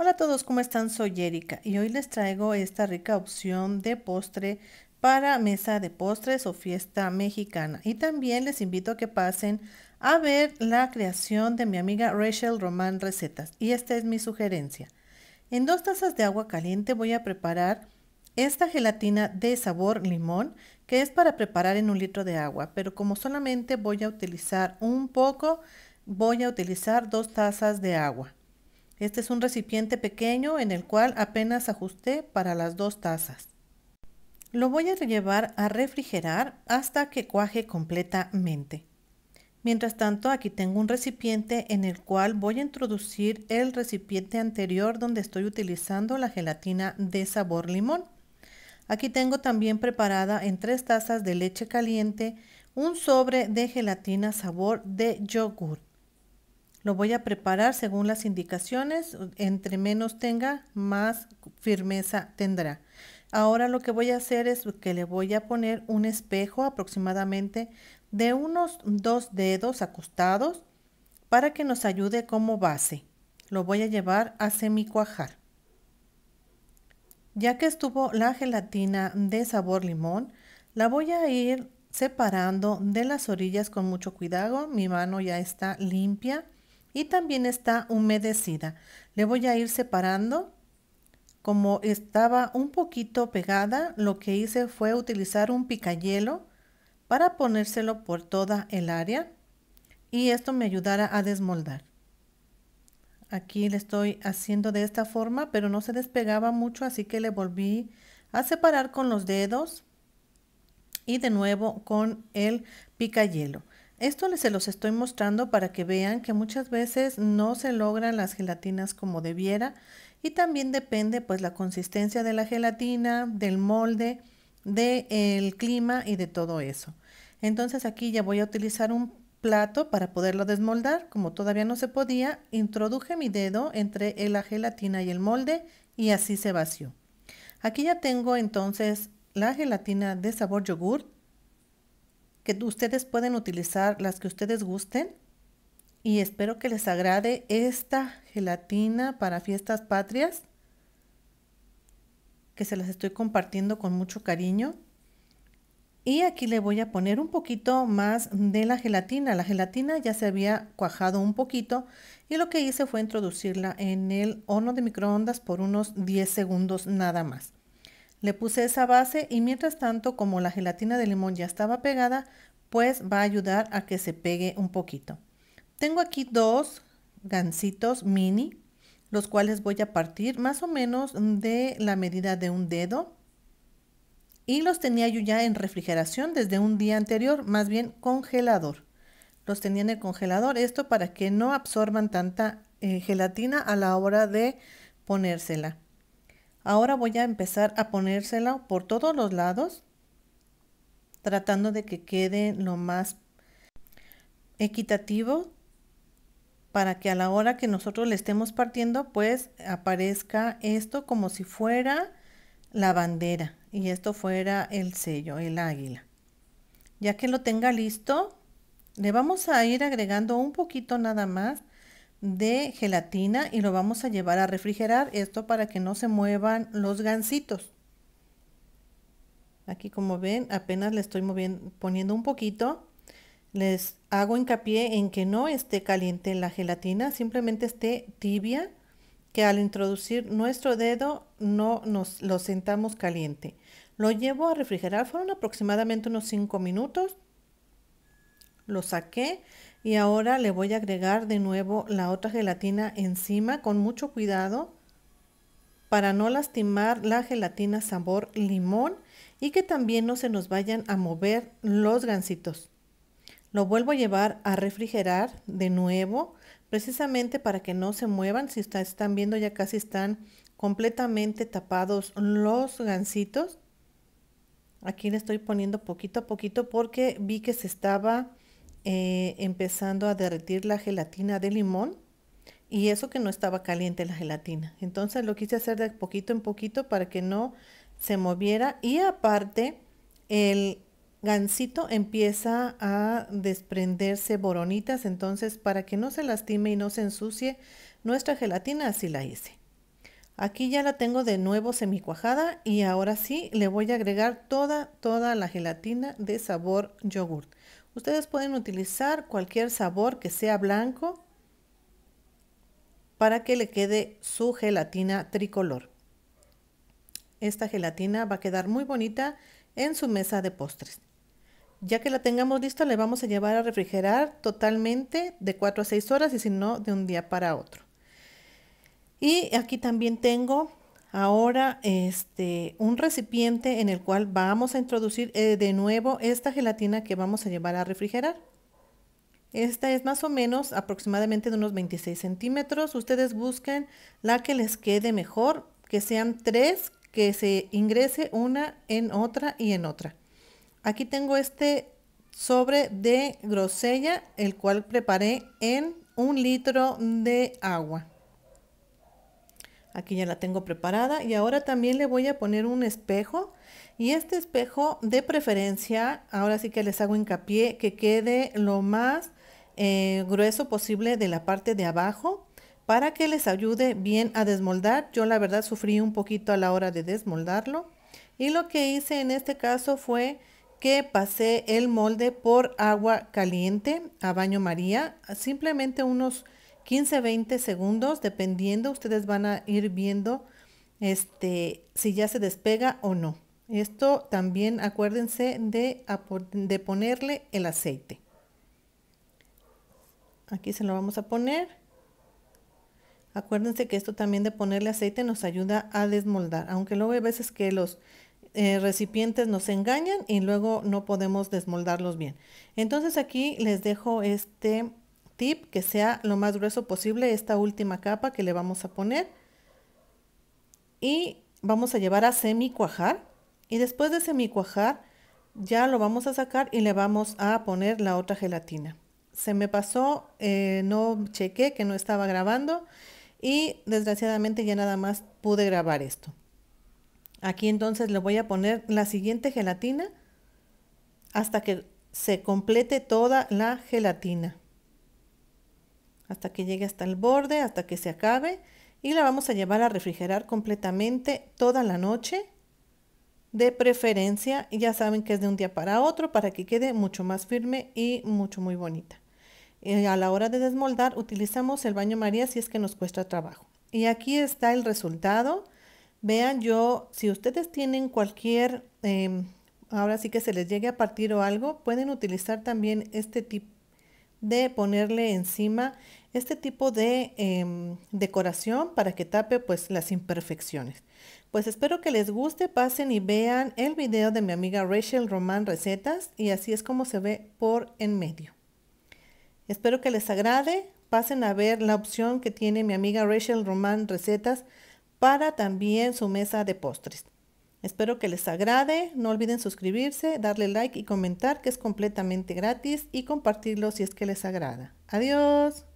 Hola a todos, ¿cómo están? Soy Erika y hoy les traigo esta rica opción de postre para mesa de postres o fiesta mexicana. Y también les invito a que pasen a ver la creación de mi amiga Rachel Román Recetas. Y esta es mi sugerencia. En dos tazas de agua caliente voy a preparar esta gelatina de sabor limón que es para preparar en un litro de agua. Pero como solamente voy a utilizar un poco, voy a utilizar dos tazas de agua. Este es un recipiente pequeño en el cual apenas ajusté para las dos tazas. Lo voy a llevar a refrigerar hasta que cuaje completamente. Mientras tanto, aquí tengo un recipiente en el cual voy a introducir el recipiente anterior donde estoy utilizando la gelatina de sabor limón. Aquí tengo también preparada en tres tazas de leche caliente un sobre de gelatina sabor de yogur. Lo voy a preparar según las indicaciones. Entre menos tenga, más firmeza tendrá. Ahora lo que voy a hacer es que le voy a poner un espejo aproximadamente de unos dos dedos acostados para que nos ayude como base. Lo voy a llevar a semicuajar. Ya que estuvo la gelatina de sabor limón, la voy a ir separando de las orillas con mucho cuidado. Mi mano ya está limpia y también está humedecida. Le voy a ir separando. Como estaba un poquito pegada, lo que hice fue utilizar un picayelo para ponérselo por toda el área y esto me ayudará a desmoldar. Aquí le estoy haciendo de esta forma, pero no se despegaba mucho, así que le volví a separar con los dedos y de nuevo con el picayelo. Esto se los estoy mostrando para que vean que muchas veces no se logran las gelatinas como debiera y también depende pues la consistencia de la gelatina, del molde, del clima y de todo eso. Entonces aquí ya voy a utilizar un plato para poderlo desmoldar. Como todavía no se podía, introduje mi dedo entre la gelatina y el molde y así se vació. Aquí ya tengo entonces la gelatina de sabor yogurt que ustedes pueden utilizar las que ustedes gusten. Y espero que les agrade esta gelatina para fiestas patrias que se las estoy compartiendo con mucho cariño. Y aquí le voy a poner un poquito más de la gelatina. La gelatina ya se había cuajado un poquito y lo que hice fue introducirla en el horno de microondas por unos 10 segundos nada más. Le puse esa base y mientras tanto, como la gelatina de limón ya estaba pegada, pues va a ayudar a que se pegue un poquito. Tengo aquí dos gancitos mini, los cuales voy a partir más o menos de la medida de un dedo. Y los tenía yo ya en refrigeración desde un día anterior, más bien congelador. Los tenía en el congelador, esto para que no absorban tanta eh, gelatina a la hora de ponérsela. Ahora voy a empezar a ponérsela por todos los lados, tratando de que quede lo más equitativo para que a la hora que nosotros le estemos partiendo, pues aparezca esto como si fuera la bandera y esto fuera el sello, el águila. Ya que lo tenga listo, le vamos a ir agregando un poquito nada más de gelatina y lo vamos a llevar a refrigerar. Esto para que no se muevan los gansitos. Aquí como ven, apenas le estoy moviendo, poniendo un poquito. Les hago hincapié en que no esté caliente la gelatina, simplemente esté tibia, que al introducir nuestro dedo no nos lo sentamos caliente. Lo llevo a refrigerar, fueron aproximadamente unos 5 minutos. Lo saqué y ahora le voy a agregar de nuevo la otra gelatina encima con mucho cuidado para no lastimar la gelatina sabor limón y que también no se nos vayan a mover los gancitos. Lo vuelvo a llevar a refrigerar de nuevo, precisamente para que no se muevan. Si ustedes están viendo ya casi están completamente tapados los gansitos. Aquí le estoy poniendo poquito a poquito porque vi que se estaba eh, empezando a derretir la gelatina de limón y eso que no estaba caliente la gelatina. Entonces lo quise hacer de poquito en poquito para que no se moviera y aparte el gansito empieza a desprenderse boronitas, entonces para que no se lastime y no se ensucie nuestra gelatina, así la hice. Aquí ya la tengo de nuevo semicuajada y ahora sí le voy a agregar toda, toda la gelatina de sabor yogurt. Ustedes pueden utilizar cualquier sabor que sea blanco para que le quede su gelatina tricolor. Esta gelatina va a quedar muy bonita en su mesa de postres. Ya que la tengamos lista, le vamos a llevar a refrigerar totalmente de 4 a 6 horas y si no, de un día para otro. Y aquí también tengo Ahora, este, un recipiente en el cual vamos a introducir eh, de nuevo esta gelatina que vamos a llevar a refrigerar. Esta es más o menos aproximadamente de unos 26 centímetros. Ustedes busquen la que les quede mejor, que sean tres, que se ingrese una en otra y en otra. Aquí tengo este sobre de grosella, el cual preparé en un litro de agua. Aquí ya la tengo preparada y ahora también le voy a poner un espejo y este espejo de preferencia, ahora sí que les hago hincapié, que quede lo más eh, grueso posible de la parte de abajo para que les ayude bien a desmoldar. Yo la verdad sufrí un poquito a la hora de desmoldarlo y lo que hice en este caso fue que pasé el molde por agua caliente a baño María, simplemente unos 15, 20 segundos, dependiendo, ustedes van a ir viendo este, si ya se despega o no. Esto también acuérdense de, de ponerle el aceite. Aquí se lo vamos a poner. Acuérdense que esto también de ponerle aceite nos ayuda a desmoldar, aunque luego hay veces que los eh, recipientes nos engañan y luego no podemos desmoldarlos bien. Entonces aquí les dejo este Tip, que sea lo más grueso posible esta última capa que le vamos a poner. Y vamos a llevar a semi cuajar. Y después de semi cuajar, ya lo vamos a sacar y le vamos a poner la otra gelatina. Se me pasó, eh, no chequé que no estaba grabando y desgraciadamente ya nada más pude grabar esto. Aquí entonces le voy a poner la siguiente gelatina hasta que se complete toda la gelatina hasta que llegue hasta el borde, hasta que se acabe y la vamos a llevar a refrigerar completamente toda la noche. De preferencia, ya saben que es de un día para otro para que quede mucho más firme y mucho muy bonita. Y eh, a la hora de desmoldar utilizamos el baño María si es que nos cuesta trabajo. Y aquí está el resultado. Vean yo, si ustedes tienen cualquier, em, ahora sí que se les llegue a partir o algo, pueden utilizar también este tip de ponerle encima este tipo de em, decoración para que tape pues las imperfecciones. Pues espero que les guste, pasen y vean el video de mi amiga Rachel Román Recetas y así es como se ve por en medio. Espero que les agrade, pasen a ver la opción que tiene mi amiga Rachel Román Recetas para también su mesa de postres. Espero que les agrade, no olviden suscribirse, darle like y comentar que es completamente gratis y compartirlo si es que les agrada. Adiós.